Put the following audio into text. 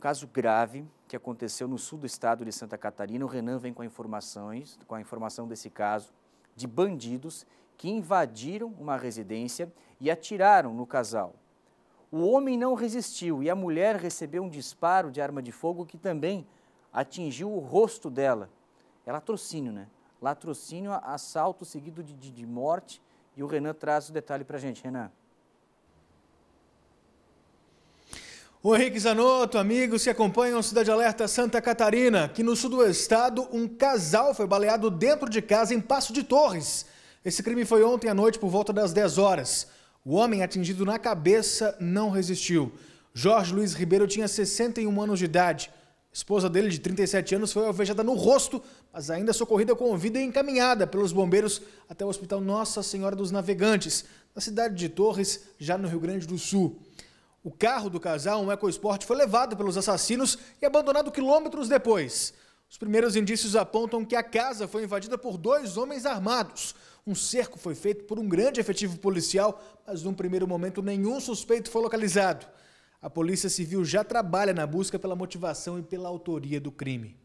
Um caso grave que aconteceu no sul do estado de Santa Catarina. O Renan vem com informações, com a informação desse caso de bandidos que invadiram uma residência e atiraram no casal. O homem não resistiu e a mulher recebeu um disparo de arma de fogo que também atingiu o rosto dela. É latrocínio, né? Latrocínio, assalto seguido de, de, de morte. E o Renan traz o detalhe para a gente, Renan. O Henrique Zanotto, amigos que acompanham Cidade Alerta Santa Catarina, que no sul do estado um casal foi baleado dentro de casa em Passo de Torres. Esse crime foi ontem à noite por volta das 10 horas. O homem atingido na cabeça não resistiu. Jorge Luiz Ribeiro tinha 61 anos de idade. A esposa dele, de 37 anos, foi alvejada no rosto, mas ainda socorrida com vida e encaminhada pelos bombeiros até o Hospital Nossa Senhora dos Navegantes, na cidade de Torres, já no Rio Grande do Sul. O carro do casal, um EcoSport, foi levado pelos assassinos e abandonado quilômetros depois. Os primeiros indícios apontam que a casa foi invadida por dois homens armados. Um cerco foi feito por um grande efetivo policial, mas num primeiro momento nenhum suspeito foi localizado. A Polícia Civil já trabalha na busca pela motivação e pela autoria do crime.